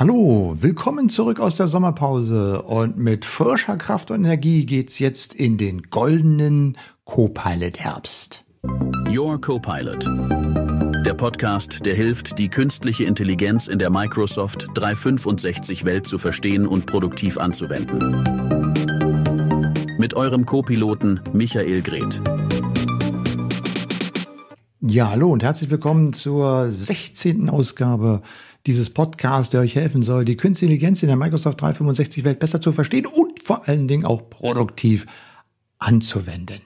Hallo, willkommen zurück aus der Sommerpause und mit frischer Kraft und Energie geht's jetzt in den goldenen Copilot Herbst. Your Copilot. Der Podcast, der hilft, die künstliche Intelligenz in der Microsoft 365 Welt zu verstehen und produktiv anzuwenden. Mit eurem Copiloten Michael Greth. Ja, hallo und herzlich willkommen zur 16. Ausgabe dieses Podcast, der euch helfen soll, die künstliche Intelligenz in der Microsoft 365 Welt besser zu verstehen und vor allen Dingen auch produktiv anzuwenden.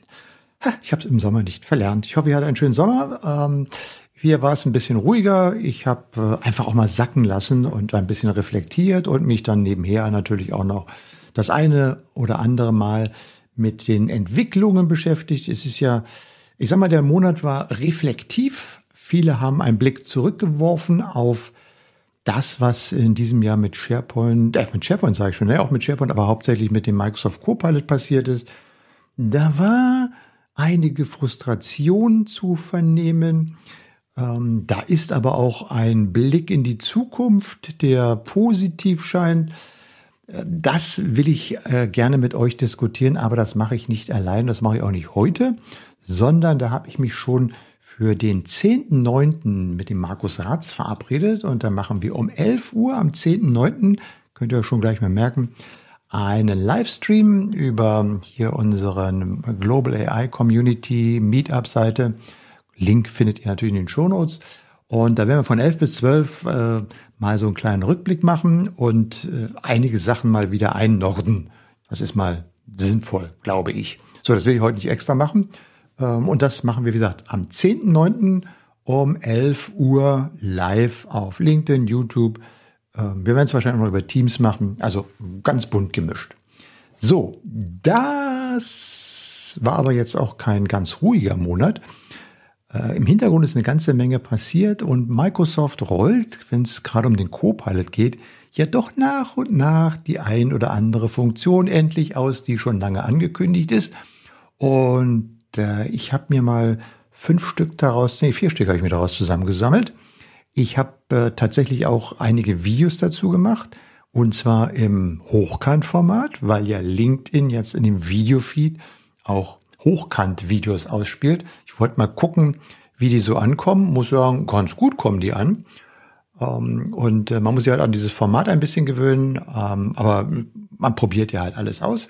Ich habe es im Sommer nicht verlernt. Ich hoffe, ihr hattet einen schönen Sommer. Ähm, hier war es ein bisschen ruhiger. Ich habe äh, einfach auch mal sacken lassen und ein bisschen reflektiert und mich dann nebenher natürlich auch noch das eine oder andere Mal mit den Entwicklungen beschäftigt. Es ist ja, ich sag mal, der Monat war reflektiv. Viele haben einen Blick zurückgeworfen auf das, was in diesem Jahr mit SharePoint, äh, mit SharePoint sage ich schon, ja, ne, auch mit SharePoint, aber hauptsächlich mit dem Microsoft Copilot passiert ist, da war einige Frustration zu vernehmen. Ähm, da ist aber auch ein Blick in die Zukunft, der positiv scheint. Äh, das will ich äh, gerne mit euch diskutieren, aber das mache ich nicht allein, das mache ich auch nicht heute, sondern da habe ich mich schon für den 10.9. mit dem Markus Ratz verabredet und dann machen wir um 11 Uhr am 10.9., könnt ihr euch schon gleich mal merken, einen Livestream über hier unseren Global AI Community Meetup Seite. Link findet ihr natürlich in den Shownotes. Und da werden wir von 11 bis 12 äh, mal so einen kleinen Rückblick machen und äh, einige Sachen mal wieder einnorden. Das ist mal sinnvoll, glaube ich. So, das will ich heute nicht extra machen. Ähm, und das machen wir, wie gesagt, am 10.9. um 11 Uhr live auf LinkedIn, YouTube. Ähm, wir werden es wahrscheinlich auch noch über Teams machen, also ganz bunt gemischt. So, das war aber jetzt auch kein ganz ruhiger Monat. Äh, Im Hintergrund ist eine ganze Menge passiert und Microsoft rollt, wenn es gerade um den Copilot geht, ja doch nach und nach die ein oder andere Funktion endlich aus, die schon lange angekündigt ist. Und äh, ich habe mir mal fünf Stück daraus, nee, vier Stück habe ich mir daraus zusammengesammelt. Ich habe äh, tatsächlich auch einige Videos dazu gemacht. Und zwar im Hochkantformat, weil ja LinkedIn jetzt in dem Videofeed auch Hochkant-Videos ausspielt. Ich wollte mal gucken, wie die so ankommen. Muss sagen, ganz gut kommen die an. Ähm, und äh, man muss sich halt an dieses Format ein bisschen gewöhnen. Ähm, aber man probiert ja halt alles aus.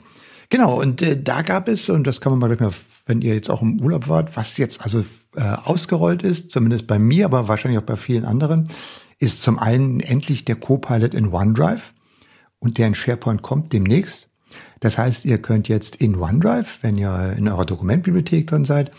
Genau, und äh, da gab es, und das kann man mal gleich mal, wenn ihr jetzt auch im Urlaub wart, was jetzt also äh, ausgerollt ist, zumindest bei mir, aber wahrscheinlich auch bei vielen anderen, ist zum einen endlich der Copilot in OneDrive und der in SharePoint kommt demnächst. Das heißt, ihr könnt jetzt in OneDrive, wenn ihr in eurer Dokumentbibliothek drin seid,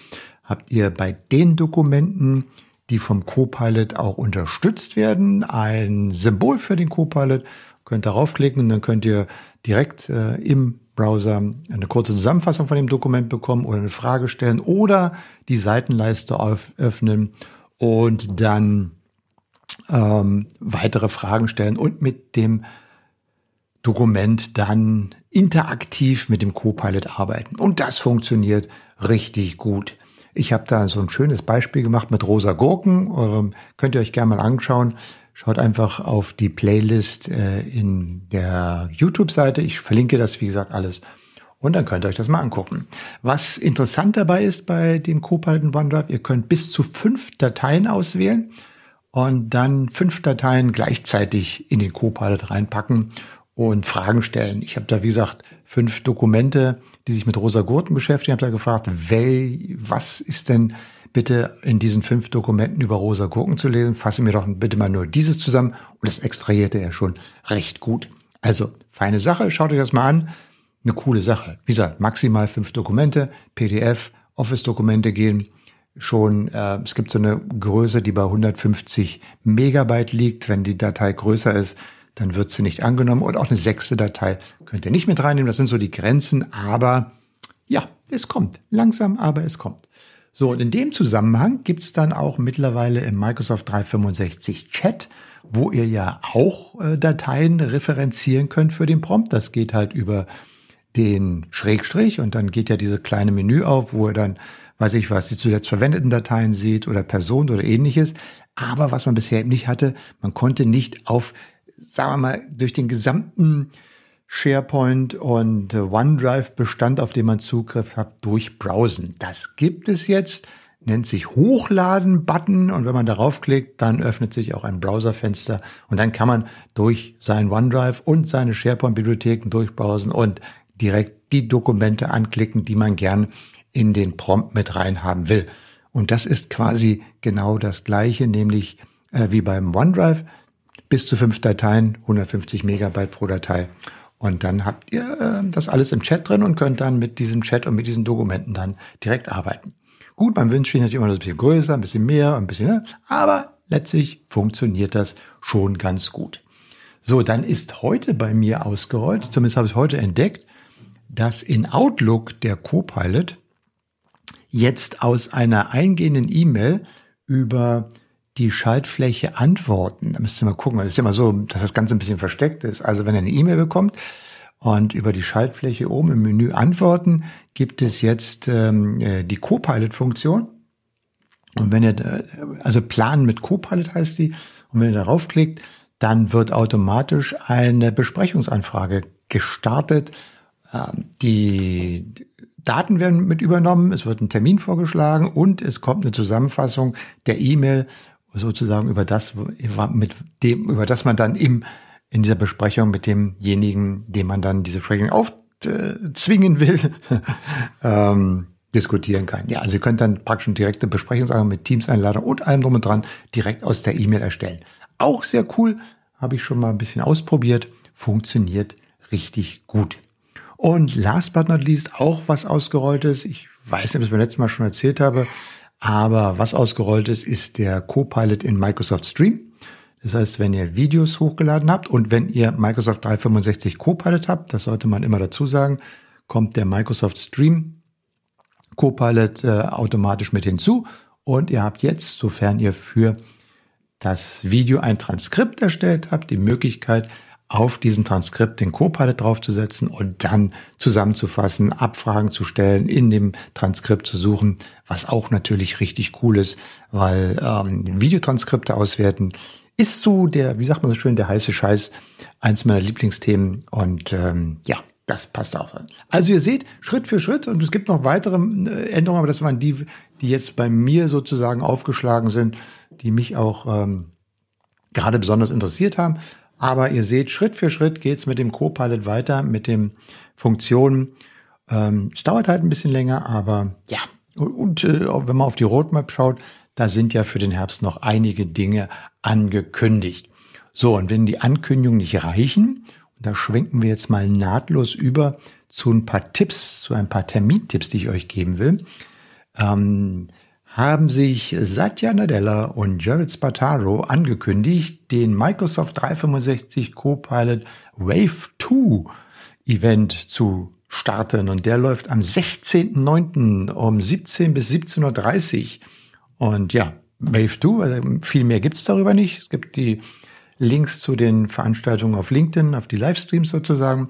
habt ihr bei den Dokumenten, die vom Copilot auch unterstützt werden, ein Symbol für den Copilot, könnt darauf klicken und dann könnt ihr direkt äh, im Browser eine kurze Zusammenfassung von dem Dokument bekommen oder eine Frage stellen oder die Seitenleiste öffnen und dann ähm, weitere Fragen stellen und mit dem Dokument dann interaktiv mit dem Copilot arbeiten. Und das funktioniert richtig gut. Ich habe da so ein schönes Beispiel gemacht mit rosa Gurken. Ähm, könnt ihr euch gerne mal anschauen. Schaut einfach auf die Playlist äh, in der YouTube-Seite. Ich verlinke das, wie gesagt, alles. Und dann könnt ihr euch das mal angucken. Was interessant dabei ist bei dem Copilot in OneDrive, ihr könnt bis zu fünf Dateien auswählen und dann fünf Dateien gleichzeitig in den Copilot reinpacken und Fragen stellen. Ich habe da, wie gesagt, fünf Dokumente, die sich mit rosa Gurten beschäftigen. Ich habe da gefragt, wel, was ist denn bitte in diesen fünf Dokumenten über rosa Gurken zu lesen, Fasse mir doch bitte mal nur dieses zusammen. Und das extrahierte er schon recht gut. Also, feine Sache, schaut euch das mal an. Eine coole Sache. Wie gesagt, maximal fünf Dokumente, PDF, Office-Dokumente gehen schon, äh, es gibt so eine Größe, die bei 150 Megabyte liegt. Wenn die Datei größer ist, dann wird sie nicht angenommen. Und auch eine sechste Datei könnt ihr nicht mit reinnehmen. Das sind so die Grenzen, aber ja, es kommt. Langsam, aber es kommt. So, und in dem Zusammenhang gibt's dann auch mittlerweile im Microsoft 365 Chat, wo ihr ja auch äh, Dateien referenzieren könnt für den Prompt. Das geht halt über den Schrägstrich und dann geht ja diese kleine Menü auf, wo ihr dann, weiß ich was, die zuletzt verwendeten Dateien seht oder Personen oder ähnliches. Aber was man bisher eben nicht hatte, man konnte nicht auf, sagen wir mal, durch den gesamten SharePoint und äh, OneDrive-Bestand, auf den man Zugriff hat, durch Browsen. Das gibt es jetzt, nennt sich Hochladen-Button und wenn man darauf klickt, dann öffnet sich auch ein Browserfenster und dann kann man durch sein OneDrive und seine SharePoint-Bibliotheken durchbrowsen und direkt die Dokumente anklicken, die man gern in den Prompt mit reinhaben will. Und das ist quasi genau das gleiche, nämlich äh, wie beim OneDrive bis zu fünf Dateien, 150 Megabyte pro Datei und dann habt ihr äh, das alles im Chat drin und könnt dann mit diesem Chat und mit diesen Dokumenten dann direkt arbeiten. Gut, beim Windscreen natürlich immer noch ein bisschen größer, ein bisschen mehr, ein bisschen, ne? aber letztlich funktioniert das schon ganz gut. So, dann ist heute bei mir ausgerollt, zumindest habe ich heute entdeckt, dass in Outlook der Copilot jetzt aus einer eingehenden E-Mail über die Schaltfläche Antworten. Da müsst ihr mal gucken. Es ist immer so, dass das Ganze ein bisschen versteckt ist. Also wenn ihr eine E-Mail bekommt und über die Schaltfläche oben im Menü Antworten gibt es jetzt ähm, äh, die Copilot-Funktion. Und wenn ihr, da, äh, also Planen mit Copilot heißt die. Und wenn ihr darauf klickt, dann wird automatisch eine Besprechungsanfrage gestartet. Ähm, die Daten werden mit übernommen, es wird ein Termin vorgeschlagen und es kommt eine Zusammenfassung der E-Mail sozusagen über das, mit dem, über das man dann im, in dieser Besprechung mit demjenigen, dem man dann diese Tracking aufzwingen will, ähm, diskutieren kann. Ja, also ihr könnt dann praktisch eine direkte Besprechungsanfrage mit Teams-Einladung und allem drum und dran direkt aus der E-Mail erstellen. Auch sehr cool, habe ich schon mal ein bisschen ausprobiert, funktioniert richtig gut. Und last but not least auch was ausgerolltes. Ich weiß nicht, ob ich es beim letzten Mal schon erzählt habe. Aber was ausgerollt ist, ist der Copilot in Microsoft Stream. Das heißt, wenn ihr Videos hochgeladen habt und wenn ihr Microsoft 365 Copilot habt, das sollte man immer dazu sagen, kommt der Microsoft Stream Copilot äh, automatisch mit hinzu. Und ihr habt jetzt, sofern ihr für das Video ein Transkript erstellt habt, die Möglichkeit, auf diesen Transkript den Copilot draufzusetzen und dann zusammenzufassen, Abfragen zu stellen, in dem Transkript zu suchen, was auch natürlich richtig cool ist, weil ähm, Videotranskripte auswerten ist so der, wie sagt man so schön, der heiße Scheiß, eins meiner Lieblingsthemen und ähm, ja, das passt auch an. Also ihr seht, Schritt für Schritt, und es gibt noch weitere äh, Änderungen, aber das waren die, die jetzt bei mir sozusagen aufgeschlagen sind, die mich auch ähm, gerade besonders interessiert haben. Aber ihr seht, Schritt für Schritt geht's mit dem Copilot weiter, mit den Funktionen. Ähm, es dauert halt ein bisschen länger, aber ja. Und, und äh, wenn man auf die Roadmap schaut, da sind ja für den Herbst noch einige Dinge angekündigt. So, und wenn die Ankündigungen nicht reichen, und da schwenken wir jetzt mal nahtlos über zu ein paar Tipps, zu ein paar Termintipps, die ich euch geben will. Ähm, haben sich Satya Nadella und Jared Spataro angekündigt, den Microsoft 365 Copilot Wave 2 Event zu starten. Und der läuft am 16.09. um 17 bis 17.30 Uhr. Und ja, Wave 2, also viel mehr gibt's darüber nicht. Es gibt die Links zu den Veranstaltungen auf LinkedIn, auf die Livestreams sozusagen.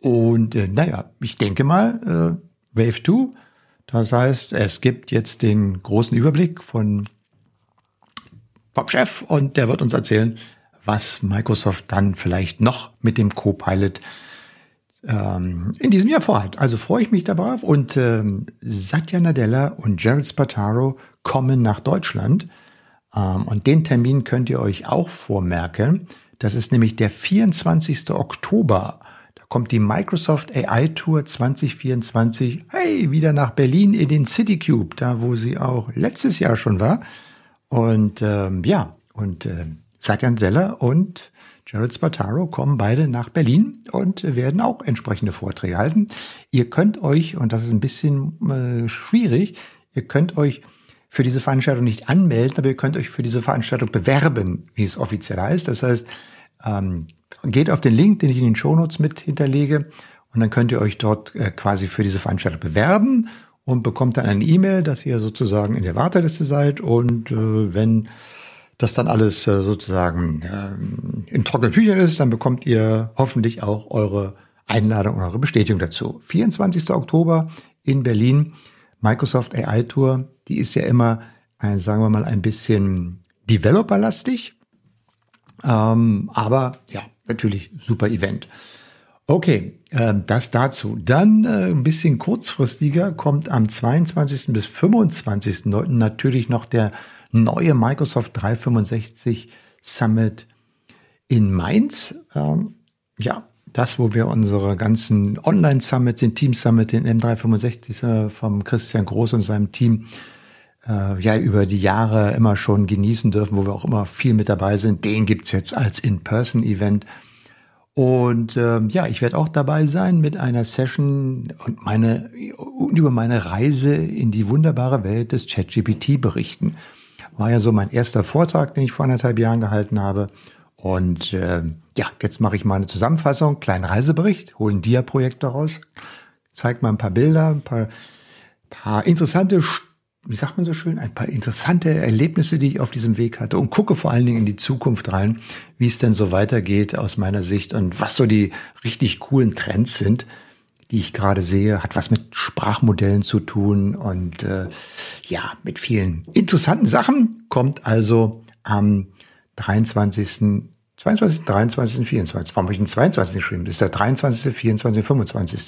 Und äh, naja, ich denke mal, äh, Wave 2 das heißt, es gibt jetzt den großen Überblick von Top-Chef und der wird uns erzählen, was Microsoft dann vielleicht noch mit dem Copilot ähm, in diesem Jahr vorhat. Also freue ich mich darauf und ähm, Satya Nadella und Jared Spataro kommen nach Deutschland ähm, und den Termin könnt ihr euch auch vormerken. Das ist nämlich der 24. Oktober kommt die Microsoft AI Tour 2024, hey, wieder nach Berlin in den City Cube, da wo sie auch letztes Jahr schon war. Und ähm, ja, und äh, Satyan Seller und Jared Spataro kommen beide nach Berlin und werden auch entsprechende Vorträge halten. Ihr könnt euch, und das ist ein bisschen äh, schwierig, ihr könnt euch für diese Veranstaltung nicht anmelden, aber ihr könnt euch für diese Veranstaltung bewerben, wie es offiziell heißt. Das heißt, ähm, Geht auf den Link, den ich in den Shownotes mit hinterlege und dann könnt ihr euch dort äh, quasi für diese Veranstaltung bewerben und bekommt dann eine E-Mail, dass ihr sozusagen in der Warteliste seid und äh, wenn das dann alles äh, sozusagen ähm, in trockenen Tüchern ist, dann bekommt ihr hoffentlich auch eure Einladung und eure Bestätigung dazu. 24. Oktober in Berlin, Microsoft AI Tour, die ist ja immer, ein, sagen wir mal, ein bisschen developerlastig. Ähm, aber ja, natürlich super Event. Okay, ähm, das dazu. Dann äh, ein bisschen kurzfristiger kommt am 22. bis 25.09. natürlich noch der neue Microsoft 365 Summit in Mainz. Ähm, ja, das, wo wir unsere ganzen Online-Summits, den Team-Summit, den M365 äh, vom Christian Groß und seinem Team äh, ja über die Jahre immer schon genießen dürfen, wo wir auch immer viel mit dabei sind. Den gibt's jetzt als In-Person-Event. Und äh, ja, ich werde auch dabei sein mit einer Session und, meine, und über meine Reise in die wunderbare Welt des ChatGPT berichten. War ja so mein erster Vortrag, den ich vor anderthalb Jahren gehalten habe. Und äh, ja, jetzt mache ich mal eine Zusammenfassung, kleinen Reisebericht, hole einen Dia-Projektor raus, zeige mal ein paar Bilder, ein paar, paar interessante St wie sagt man so schön, ein paar interessante Erlebnisse, die ich auf diesem Weg hatte und gucke vor allen Dingen in die Zukunft rein, wie es denn so weitergeht aus meiner Sicht und was so die richtig coolen Trends sind, die ich gerade sehe, hat was mit Sprachmodellen zu tun und äh, ja, mit vielen interessanten Sachen. Kommt also am 23. 22, 23, 24. Warum habe ich den 22 geschrieben? Das ist der 23., 24, 25.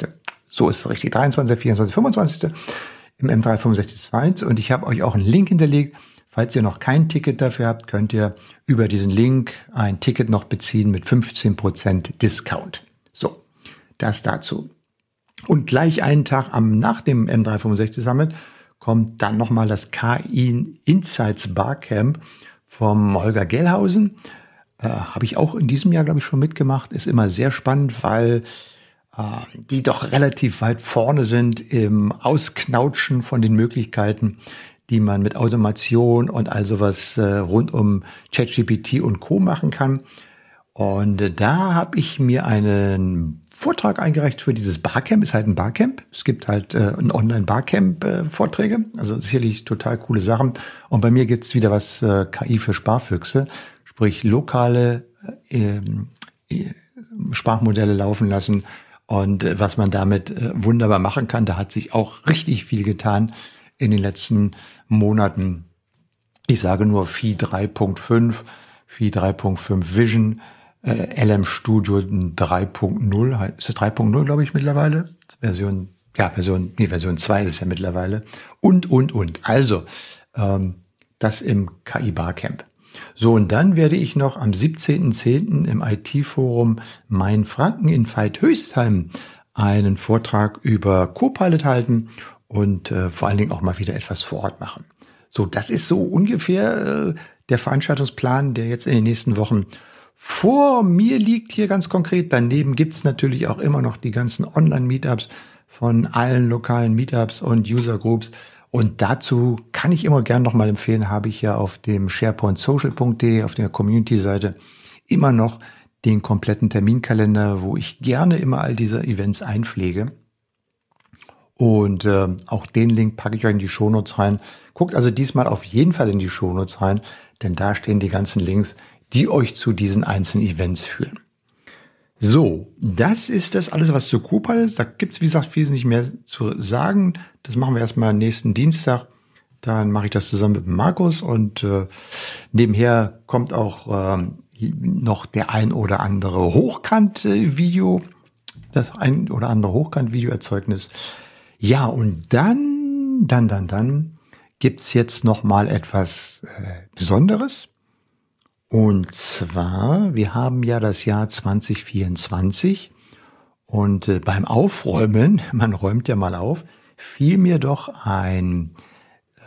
So ist es richtig. 23, 24, 25 im m 365 und ich habe euch auch einen Link hinterlegt. Falls ihr noch kein Ticket dafür habt, könnt ihr über diesen Link ein Ticket noch beziehen mit 15% Discount. So, das dazu. Und gleich einen Tag am, nach dem M365 Summit kommt dann nochmal das KI Insights Barcamp vom Holger Gellhausen. Äh, Habe ich auch in diesem Jahr, glaube ich, schon mitgemacht. Ist immer sehr spannend, weil Ah, die doch relativ weit vorne sind im Ausknautschen von den Möglichkeiten, die man mit Automation und all sowas äh, rund um ChatGPT und Co. machen kann. Und da habe ich mir einen Vortrag eingereicht für dieses Barcamp. Ist halt ein Barcamp. Es gibt halt äh, ein Online-Barcamp-Vorträge. Äh, also sicherlich total coole Sachen. Und bei mir gibt es wieder was äh, KI für Sparfüchse, sprich lokale ähm, Sprachmodelle laufen lassen und äh, was man damit äh, wunderbar machen kann, da hat sich auch richtig viel getan in den letzten Monaten. Ich sage nur Phi 3.5, Phi 3.5 Vision, äh, LM Studio 3.0, ist es 3.0, glaube ich, mittlerweile? Version, ja, Version, nee, Version 2 ist es ja mittlerweile. Und, und, und. Also, ähm, das im KI Barcamp. So, und dann werde ich noch am 17.10. im IT-Forum Mein Franken in Veit-Höchstheim einen Vortrag über Copilot halten und äh, vor allen Dingen auch mal wieder etwas vor Ort machen. So, das ist so ungefähr äh, der Veranstaltungsplan, der jetzt in den nächsten Wochen vor mir liegt hier ganz konkret. Daneben gibt's natürlich auch immer noch die ganzen Online-Meetups von allen lokalen Meetups und User-Groups. Und dazu kann ich immer gern nochmal empfehlen, habe ich ja auf dem sharepointsocial.de, auf der Community-Seite, immer noch den kompletten Terminkalender, wo ich gerne immer all diese Events einpflege. Und äh, auch den Link packe ich euch in die Shownotes rein. Guckt also diesmal auf jeden Fall in die Shownotes rein, denn da stehen die ganzen Links, die euch zu diesen einzelnen Events führen. So, das ist das alles, was zu Copilot. Da gibt's wie gesagt, viel nicht mehr zu sagen. Das machen wir erstmal nächsten Dienstag. Dann mache ich das zusammen mit Markus und äh, nebenher kommt auch äh, noch der ein oder andere Hochkant-Video, das ein oder andere hochkant video erzeugnis Ja, und dann, dann, dann, dann gibt's jetzt noch mal etwas äh, Besonderes. Und zwar, wir haben ja das Jahr 2024 und äh, beim Aufräumen, man räumt ja mal auf, fiel mir doch ein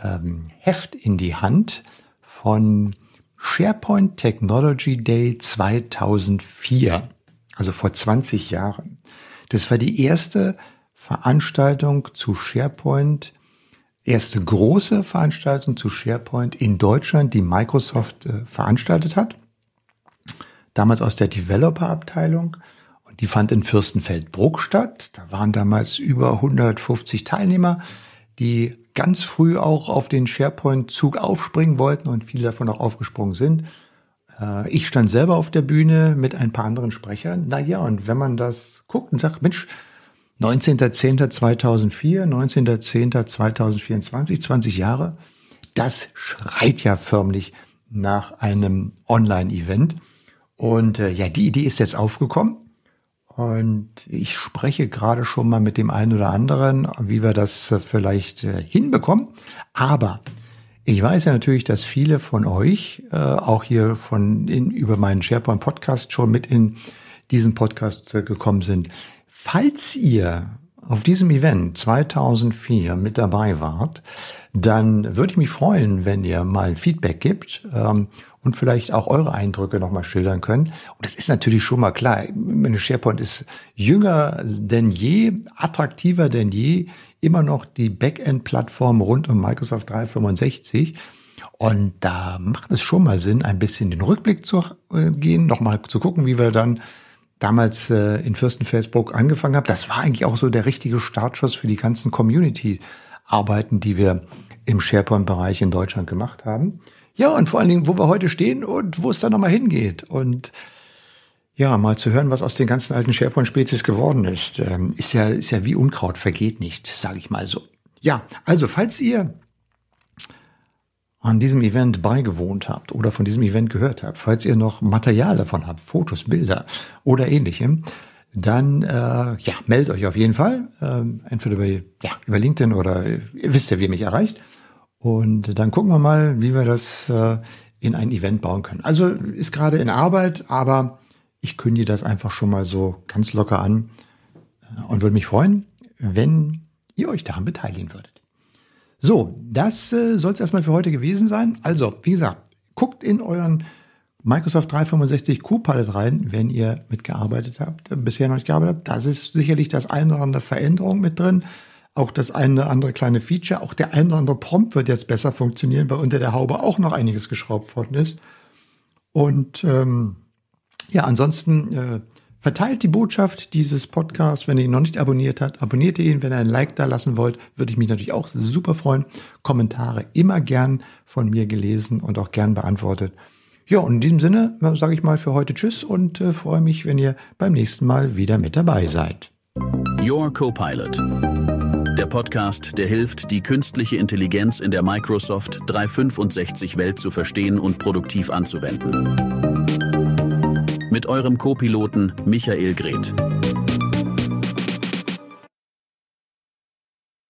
ähm, Heft in die Hand von SharePoint Technology Day 2004, also vor 20 Jahren. Das war die erste Veranstaltung zu SharePoint, erste große Veranstaltung zu SharePoint in Deutschland, die Microsoft äh, veranstaltet hat. Damals aus der Developer-Abteilung. Die fand in Fürstenfeldbruck statt. Da waren damals über 150 Teilnehmer, die ganz früh auch auf den SharePoint-Zug aufspringen wollten und viele davon auch aufgesprungen sind. Äh, ich stand selber auf der Bühne mit ein paar anderen Sprechern. Naja, und wenn man das guckt und sagt, Mensch, 19.10.2004, 19.10.2024, 20 Jahre, das schreit ja förmlich nach einem Online-Event. Und äh, ja, die Idee ist jetzt aufgekommen. Und ich spreche gerade schon mal mit dem einen oder anderen, wie wir das äh, vielleicht äh, hinbekommen. Aber ich weiß ja natürlich, dass viele von euch äh, auch hier von in, über meinen SharePoint Podcast schon mit in diesen Podcast äh, gekommen sind. Falls ihr auf diesem Event 2004 mit dabei wart, dann würde ich mich freuen, wenn ihr mal Feedback gibt ähm, und vielleicht auch eure Eindrücke nochmal schildern könnt. Und das ist natürlich schon mal klar. Meine SharePoint ist jünger denn je, attraktiver denn je, immer noch die Backend-Plattform rund um Microsoft 365. Und da macht es schon mal Sinn, ein bisschen den Rückblick zu äh, gehen, nochmal zu gucken, wie wir dann damals äh, in Fürstenfeldbruck angefangen haben. Das war eigentlich auch so der richtige Startschuss für die ganzen Community-Arbeiten, die wir im SharePoint-Bereich in Deutschland gemacht haben. Ja, und vor allen Dingen, wo wir heute stehen und wo es dann nochmal hingeht. Und ja, mal zu hören, was aus den ganzen alten SharePoint-Spezies geworden ist. Ähm, ist, ja, ist ja wie Unkraut, vergeht nicht, sage ich mal so. Ja, also falls ihr an diesem Event beigewohnt habt oder von diesem Event gehört habt, falls ihr noch Material davon habt, Fotos, Bilder oder ähnlichem, dann äh, ja, meldet euch auf jeden Fall. Ähm, entweder über, ja, über LinkedIn oder äh, ihr wisst ja, wie ihr mich erreicht. Und dann gucken wir mal, wie wir das äh, in ein Event bauen können. Also ist gerade in Arbeit, aber ich kündige das einfach schon mal so ganz locker an äh, und würde mich freuen, wenn ihr euch daran beteiligen würdet. So, das äh, soll es erstmal für heute gewesen sein. Also, wie gesagt, guckt in euren Microsoft 365 q Copilot rein, wenn ihr mitgearbeitet habt, bisher noch nicht gearbeitet habt. Das ist sicherlich das eine oder andere Veränderung mit drin auch das eine oder andere kleine Feature, auch der eine oder andere Prompt wird jetzt besser funktionieren, weil unter der Haube auch noch einiges geschraubt worden ist. Und ähm, ja, ansonsten äh, verteilt die Botschaft dieses Podcasts, wenn ihr ihn noch nicht abonniert habt. Abonniert ihn, wenn ihr ein Like da lassen wollt, würde ich mich natürlich auch super freuen. Kommentare immer gern von mir gelesen und auch gern beantwortet. Ja, und in diesem Sinne äh, sage ich mal für heute Tschüss und äh, freue mich, wenn ihr beim nächsten Mal wieder mit dabei seid. Your Copilot. Der Podcast, der hilft, die künstliche Intelligenz in der Microsoft 365 Welt zu verstehen und produktiv anzuwenden. Mit eurem Co-Piloten Michael Greth.